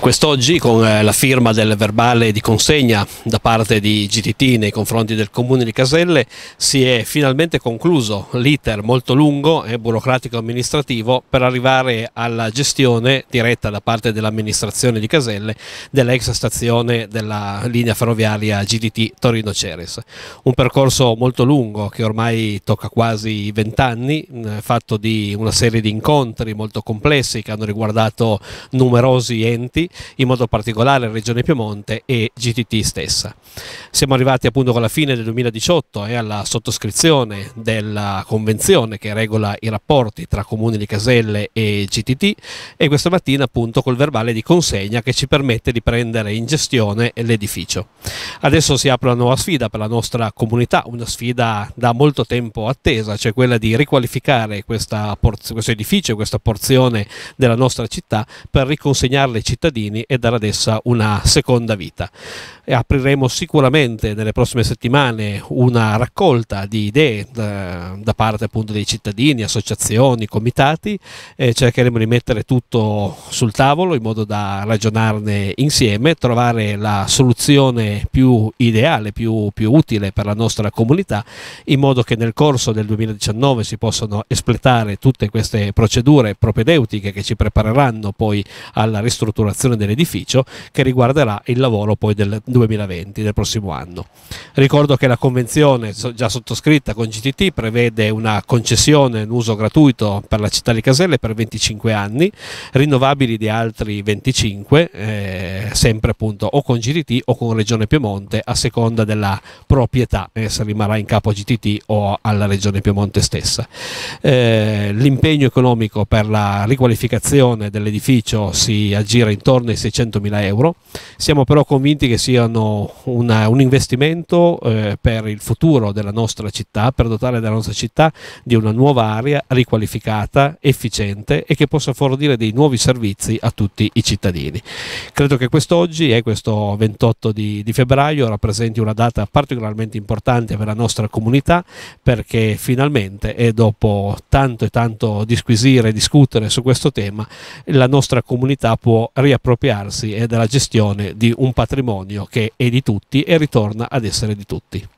Quest'oggi con eh, la firma del verbale di consegna da parte di GTT nei confronti del Comune di Caselle si è finalmente concluso l'iter molto lungo e burocratico amministrativo per arrivare alla gestione diretta da parte dell'amministrazione di Caselle dell'ex stazione della linea ferroviaria GTT Torino-Ceres. Un percorso molto lungo che ormai tocca quasi vent'anni, eh, fatto di una serie di incontri molto complessi che hanno riguardato numerosi enti in modo particolare Regione Piemonte e GTT stessa. Siamo arrivati appunto con la fine del 2018 e eh, alla sottoscrizione della convenzione che regola i rapporti tra Comuni di Caselle e GTT e questa mattina appunto col verbale di consegna che ci permette di prendere in gestione l'edificio. Adesso si apre una nuova sfida per la nostra comunità, una sfida da molto tempo attesa, cioè quella di riqualificare questo edificio, questa porzione della nostra città per riconsegnarle ai cittadini cittadini e dare ad essa una seconda vita. E apriremo sicuramente nelle prossime settimane una raccolta di idee da, eh, da parte appunto dei cittadini, associazioni, comitati e cercheremo di mettere tutto sul tavolo in modo da ragionarne insieme, trovare la soluzione più ideale, più, più utile per la nostra comunità in modo che nel corso del 2019 si possano espletare tutte queste procedure propedeutiche che ci prepareranno poi alla ristrutturazione ristrutturazione dell'edificio che riguarderà il lavoro poi del 2020, del prossimo anno. Ricordo che la convenzione già sottoscritta con GTT prevede una concessione in uso gratuito per la città di Caselle per 25 anni, rinnovabili di altri 25, eh, sempre appunto o con GTT o con Regione Piemonte a seconda della proprietà, eh, se rimarrà in capo a GTT o alla Regione Piemonte stessa. Eh, l'impegno economico per la riqualificazione dell'edificio si aggira intorno intorno ai 600.000 euro. Siamo però convinti che siano una, un investimento eh, per il futuro della nostra città, per dotare la nostra città di una nuova area riqualificata, efficiente e che possa fornire dei nuovi servizi a tutti i cittadini. Credo che quest'oggi e eh, questo 28 di, di febbraio rappresenti una data particolarmente importante per la nostra comunità perché finalmente e eh, dopo tanto e tanto disquisire e discutere su questo tema la nostra comunità può riaprire riappropriarsi e eh, della gestione di un patrimonio che è di tutti e ritorna ad essere di tutti.